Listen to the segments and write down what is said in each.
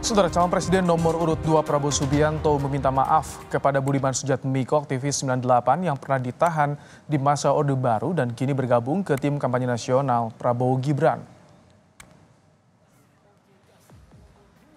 Saudara calon presiden nomor urut 2 Prabowo Subianto meminta maaf kepada Budiman Sujatmiko aktivis 98 yang pernah ditahan di masa Orde Baru dan kini bergabung ke tim kampanye nasional Prabowo Gibran.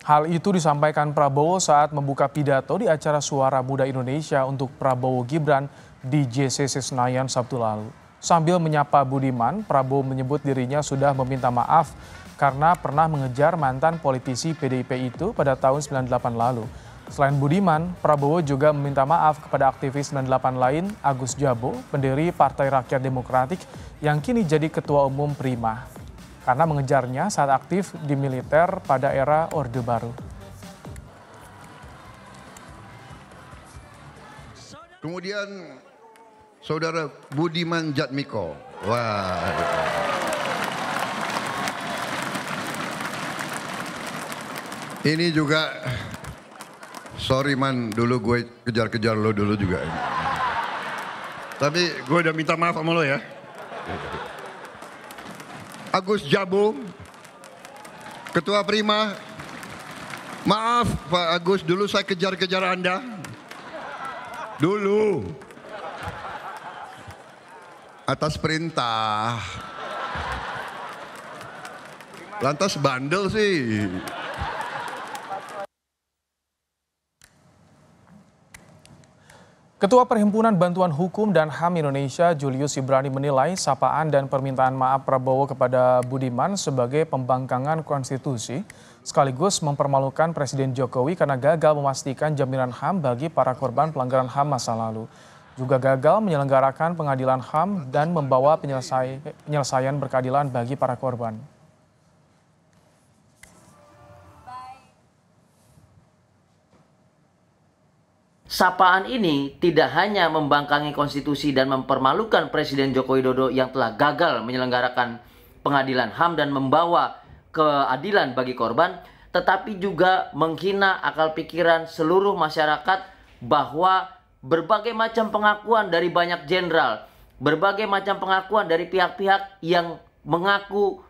Hal itu disampaikan Prabowo saat membuka pidato di acara Suara Muda Indonesia untuk Prabowo Gibran di JCC Senayan Sabtu lalu. Sambil menyapa Budiman, Prabowo menyebut dirinya sudah meminta maaf karena pernah mengejar mantan politisi PDIP itu pada tahun 98 lalu. Selain Budiman, Prabowo juga meminta maaf kepada aktivis 98 lain, Agus Jabo, pendiri Partai Rakyat Demokratik yang kini jadi Ketua Umum Prima, karena mengejarnya saat aktif di militer pada era Orde Baru. Kemudian Saudara Budiman Jatmiko. Wah. Wow. Ini juga sorry man dulu gue kejar-kejar lo dulu juga. Tapi gue udah minta maaf sama lo ya. Agus Jabo, Ketua Prima, maaf Pak Agus dulu saya kejar-kejar Anda. Dulu. Atas perintah. Lantas bandel sih. Ketua Perhimpunan Bantuan Hukum dan HAM Indonesia Julius Ibrani menilai sapaan dan permintaan maaf Prabowo kepada Budiman sebagai pembangkangan konstitusi sekaligus mempermalukan Presiden Jokowi karena gagal memastikan jaminan HAM bagi para korban pelanggaran HAM masa lalu. Juga gagal menyelenggarakan pengadilan HAM dan membawa penyelesaian berkeadilan bagi para korban. sapaan ini tidak hanya membangkangi konstitusi dan mempermalukan Presiden Joko Widodo yang telah gagal menyelenggarakan pengadilan HAM dan membawa keadilan bagi korban, tetapi juga menghina akal pikiran seluruh masyarakat bahwa berbagai macam pengakuan dari banyak jenderal, berbagai macam pengakuan dari pihak-pihak yang mengaku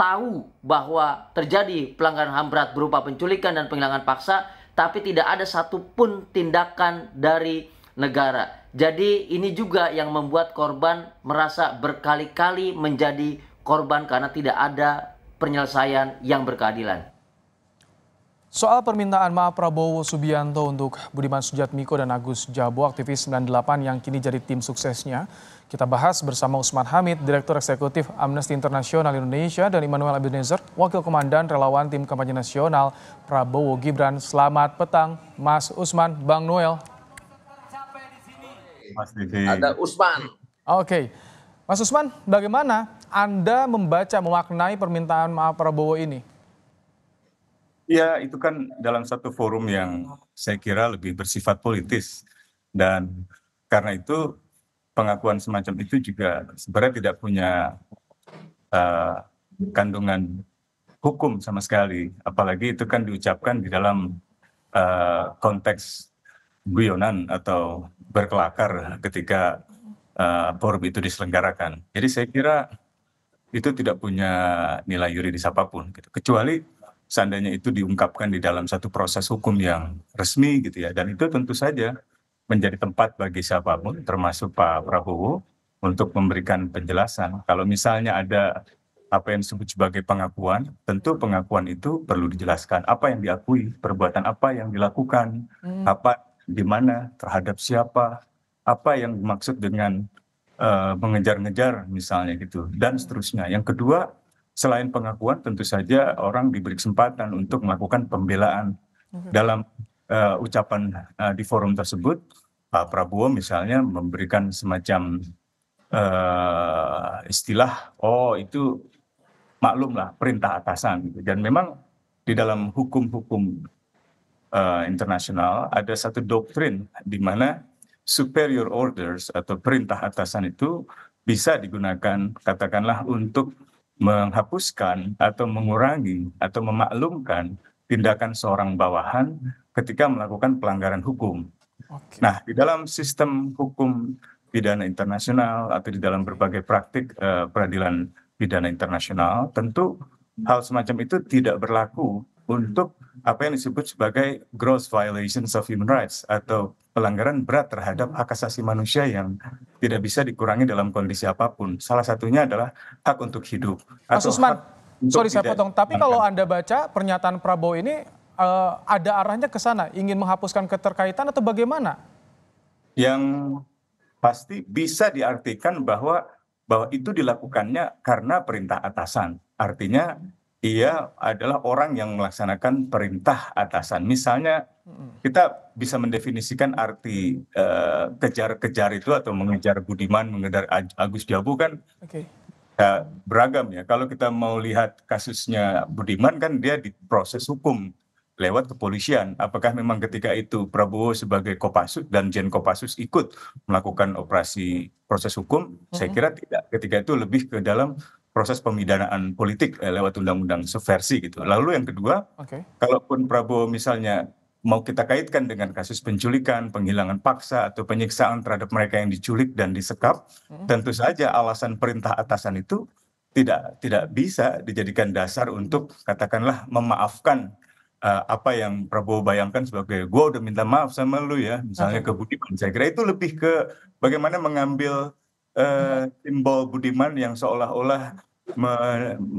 tahu bahwa terjadi pelanggaran HAM berat berupa penculikan dan penghilangan paksa tapi tidak ada satupun tindakan dari negara. Jadi ini juga yang membuat korban merasa berkali-kali menjadi korban karena tidak ada penyelesaian yang berkeadilan. Soal permintaan maaf Prabowo Subianto untuk Budiman Sujatmiko dan Agus Jabo, aktivis 98 yang kini jadi tim suksesnya, kita bahas bersama Usman Hamid, Direktur Eksekutif Amnesty Internasional Indonesia, dan Immanuel Ebenezer, Wakil Komandan Relawan Tim Kampanye Nasional Prabowo Gibran. Selamat petang, Mas Usman, Bang Noel. Mas Ada Usman. Oke. Okay. Mas Usman, bagaimana Anda membaca, memaknai permintaan maaf Prabowo ini? ya itu kan dalam satu forum yang saya kira lebih bersifat politis dan karena itu pengakuan semacam itu juga sebenarnya tidak punya uh, kandungan hukum sama sekali apalagi itu kan diucapkan di dalam uh, konteks guyonan atau berkelakar ketika uh, forum itu diselenggarakan jadi saya kira itu tidak punya nilai yuridis apapun gitu kecuali seandainya itu diungkapkan di dalam satu proses hukum yang resmi gitu ya dan itu tentu saja menjadi tempat bagi siapapun termasuk Pak Prabowo untuk memberikan penjelasan kalau misalnya ada apa yang disebut sebagai pengakuan tentu pengakuan itu perlu dijelaskan apa yang diakui perbuatan apa yang dilakukan hmm. apa di mana terhadap siapa apa yang dimaksud dengan uh, mengejar-ngejar misalnya gitu dan seterusnya yang kedua selain pengakuan tentu saja orang diberi kesempatan untuk melakukan pembelaan dalam eh, ucapan eh, di forum tersebut pak prabowo misalnya memberikan semacam eh, istilah oh itu maklumlah perintah atasan dan memang di dalam hukum-hukum uh, internasional ada satu doktrin di mana superior orders atau perintah atasan itu bisa digunakan katakanlah untuk menghapuskan atau mengurangi atau memaklumkan tindakan seorang bawahan ketika melakukan pelanggaran hukum. Okay. Nah, di dalam sistem hukum pidana internasional atau di dalam berbagai praktik eh, peradilan pidana internasional, tentu hal semacam itu tidak berlaku untuk apa yang disebut sebagai gross violations of human rights atau pelanggaran berat terhadap hmm. hak asasi manusia yang tidak bisa dikurangi dalam kondisi apapun. Salah satunya adalah hak untuk hidup. Mas Usman, sorry saya potong. Tapi kalau Anda baca pernyataan Prabowo ini uh, ada arahnya ke sana, ingin menghapuskan keterkaitan atau bagaimana? Yang pasti bisa diartikan bahwa bahwa itu dilakukannya karena perintah atasan. Artinya ia adalah orang yang melaksanakan perintah atasan. Misalnya kita bisa mendefinisikan arti eh, kejar-kejar uh, itu atau mengejar Budiman, mengejar Agus Jabu kan okay. ya, beragam ya. Kalau kita mau lihat kasusnya Budiman kan dia diproses hukum lewat kepolisian. Apakah memang ketika itu Prabowo sebagai Kopassus dan Jen Kopassus ikut melakukan operasi proses hukum? Mm -hmm. Saya kira tidak. Ketika itu lebih ke dalam proses pemidanaan politik eh, lewat undang-undang seversi gitu. Lalu yang kedua, okay. kalaupun Prabowo misalnya mau kita kaitkan dengan kasus penculikan, penghilangan paksa atau penyiksaan terhadap mereka yang diculik dan disekap, hmm. tentu saja alasan perintah atasan itu tidak tidak bisa dijadikan dasar untuk katakanlah memaafkan uh, apa yang Prabowo bayangkan sebagai gue udah minta maaf sama lu ya, misalnya okay. ke Budiman. Saya kira itu lebih ke bagaimana mengambil Eh, simbol budiman yang seolah olah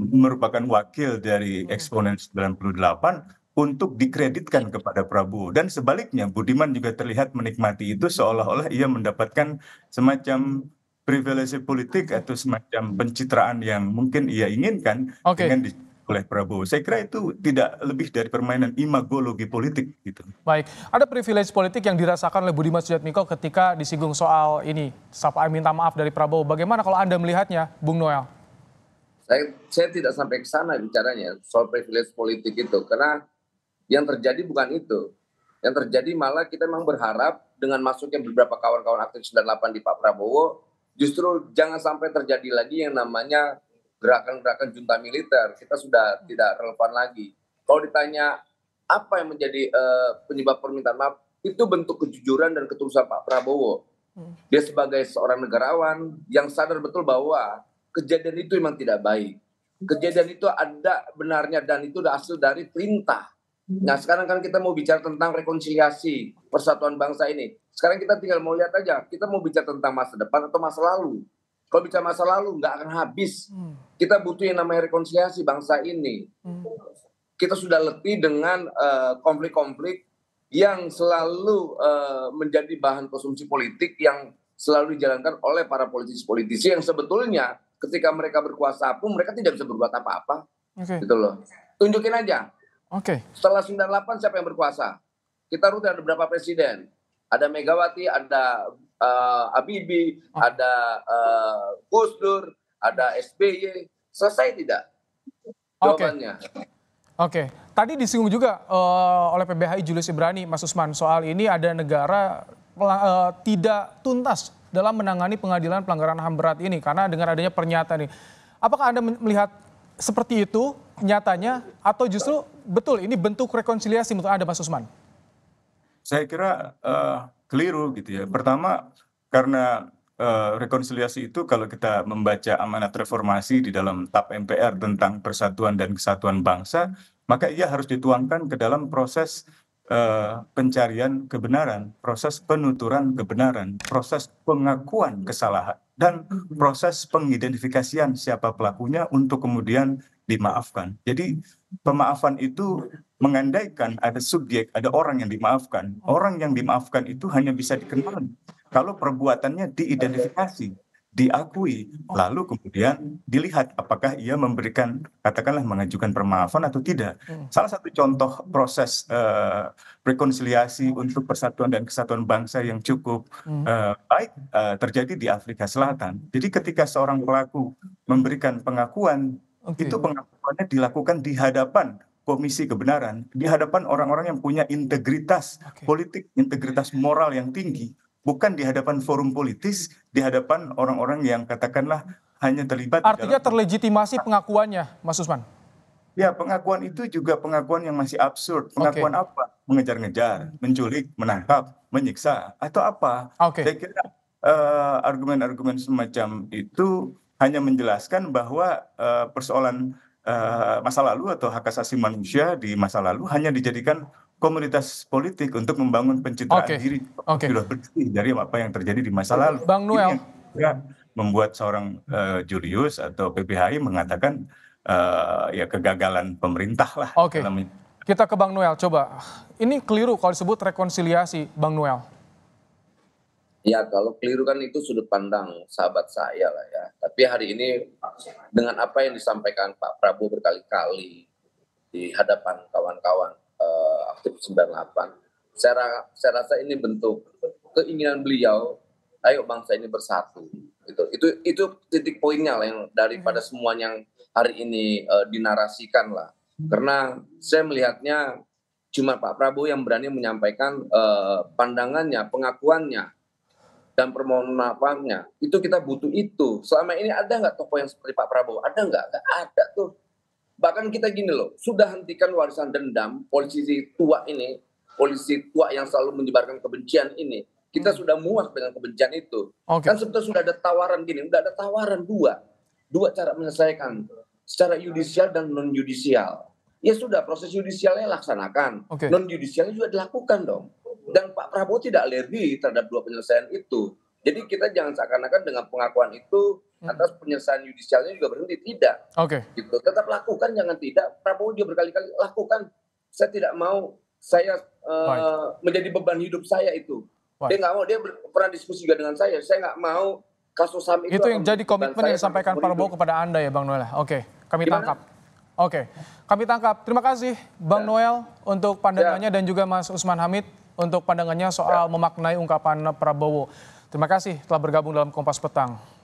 merupakan wakil dari eksponen 98 untuk dikreditkan kepada Prabowo dan sebaliknya Budiman juga terlihat menikmati itu seolah-olah ia mendapatkan semacam privilege politik atau semacam pencitraan yang mungkin ia inginkan okay. dengan oleh Prabowo. Saya kira itu tidak lebih dari permainan imagologi politik gitu. Baik, ada privilege politik yang dirasakan oleh Budi Budiman Sujatmiko ketika disinggung soal ini Sapa minta maaf dari Prabowo. Bagaimana kalau Anda melihatnya, Bung Noel? Saya, saya tidak sampai ke sana bicaranya soal privilege politik itu karena yang terjadi bukan itu. Yang terjadi malah kita memang berharap dengan masuknya beberapa kawan-kawan aktif 98 di Pak Prabowo justru jangan sampai terjadi lagi yang namanya gerakan-gerakan junta militer kita sudah tidak relevan lagi. Kalau ditanya apa yang menjadi uh, penyebab permintaan maaf itu bentuk kejujuran dan ketulusan Pak Prabowo. Hmm. Dia sebagai seorang negarawan yang sadar betul bahwa kejadian itu memang tidak baik. Kejadian itu ada benarnya dan itu hasil dari perintah. Hmm. Nah sekarang kan kita mau bicara tentang rekonsiliasi persatuan bangsa ini. Sekarang kita tinggal mau lihat aja, kita mau bicara tentang masa depan atau masa lalu. Kalau bicara masa lalu nggak akan habis. Hmm. Kita butuh yang namanya rekonsiliasi bangsa ini. Hmm. Kita sudah letih dengan konflik eh, konflik-konflik yang selalu uh, menjadi bahan konsumsi politik yang selalu dijalankan oleh para politisi-politisi yang sebetulnya ketika mereka berkuasa pun mereka tidak bisa berbuat apa-apa. Okay. Gitu loh. Tunjukin aja. Oke. Okay. Setelah 98 siapa yang berkuasa? Kita rutin ada berapa presiden? Ada Megawati, ada uh, Habibie, oh. ada uh, eh, Gus ada SBY. Selesai tidak jawabannya? Oke, okay. okay. tadi disinggung juga uh, oleh PBHI Julius Ibrani, Mas Usman, soal ini ada negara uh, tidak tuntas dalam menangani pengadilan pelanggaran HAM berat ini karena dengan adanya pernyataan ini. Apakah Anda melihat seperti itu nyatanya atau justru betul ini bentuk rekonsiliasi menurut Anda Mas Usman? Saya kira uh, keliru gitu ya. Pertama karena uh, rekonsiliasi itu kalau kita membaca amanat reformasi di dalam TAP MPR tentang persatuan dan kesatuan bangsa, maka ia harus dituangkan ke dalam proses uh, pencarian kebenaran, proses penuturan kebenaran, proses pengakuan kesalahan dan mm-hmm. proses pengidentifikasian siapa pelakunya untuk kemudian dimaafkan. Jadi pemaafan itu mengandaikan ada subjek, ada orang yang dimaafkan, hmm. orang yang dimaafkan itu hanya bisa dikenal kalau perbuatannya diidentifikasi, diakui, hmm. lalu kemudian dilihat apakah ia memberikan katakanlah mengajukan permaafan atau tidak. Hmm. Salah satu contoh proses uh, rekonsiliasi untuk persatuan dan kesatuan bangsa yang cukup uh, baik uh, terjadi di Afrika Selatan. Jadi ketika seorang pelaku memberikan pengakuan, okay. itu pengakuannya dilakukan di hadapan komisi kebenaran di hadapan orang-orang yang punya integritas okay. politik, integritas moral yang tinggi, bukan di hadapan forum politis, di hadapan orang-orang yang katakanlah hanya terlibat. Artinya dalam... terlegitimasi pengakuannya, Mas Usman. Ya, pengakuan itu juga pengakuan yang masih absurd. Pengakuan okay. apa? Mengejar-ngejar, menculik, menangkap, menyiksa, atau apa? Okay. Saya kira eh, argumen-argumen uh, semacam itu hanya menjelaskan bahwa uh, persoalan Eh, masa lalu atau hak asasi manusia di masa lalu hanya dijadikan komunitas politik untuk membangun pencitraan okay. diri okay. sudah bersih dari apa yang terjadi di masa lalu. Bang Noel. Ya, membuat seorang uh, Julius atau PPHI mengatakan uh, ya kegagalan pemerintah lah. Oke. Okay. Kita ke Bang Noel coba. Ini keliru kalau disebut rekonsiliasi, Bang Noel. Ya kalau keliru kan itu sudut pandang sahabat saya lah ya. Tapi hari ini dengan apa yang disampaikan Pak Prabowo berkali-kali di hadapan kawan-kawan uh, aktivis 98. Saya, saya rasa ini bentuk keinginan beliau, ayo bangsa ini bersatu. Gitu. Itu itu titik poinnya lah yang daripada mhm. semua yang hari ini uh, dinarasikan lah. Karena saya melihatnya cuma Pak Prabowo yang berani menyampaikan uh, pandangannya, pengakuannya dan permohonan maafnya itu kita butuh itu selama ini ada nggak tokoh yang seperti Pak Prabowo ada nggak nggak ada tuh bahkan kita gini loh sudah hentikan warisan dendam polisi tua ini polisi tua yang selalu menyebarkan kebencian ini kita hmm. sudah muak dengan kebencian itu okay. kan sebetulnya sudah ada tawaran gini sudah ada tawaran dua dua cara menyelesaikan secara yudisial dan non yudisial ya sudah proses yudisialnya laksanakan okay. non yudisialnya juga dilakukan dong dan Pak Prabowo tidak alergi terhadap dua penyelesaian itu. Jadi kita jangan seakan-akan dengan pengakuan itu hmm. atas penyelesaian yudisialnya juga berhenti tidak. Oke. Okay. Gitu. Tetap lakukan jangan tidak. Prabowo juga berkali-kali lakukan. Saya tidak mau saya uh, menjadi beban hidup saya itu. Why? Dia nggak mau dia pernah diskusi juga dengan saya. Saya nggak mau kasus ham itu. Itu yang jadi komitmen yang disampaikan Prabowo kepada anda ya Bang Noel. Ya? Oke, okay. kami Gimana? tangkap. Oke, okay. kami tangkap. Terima kasih Bang ya. Noel untuk pandangannya ya. dan juga Mas Usman Hamid untuk pandangannya soal ya. memaknai ungkapan Prabowo. Terima kasih telah bergabung dalam Kompas Petang.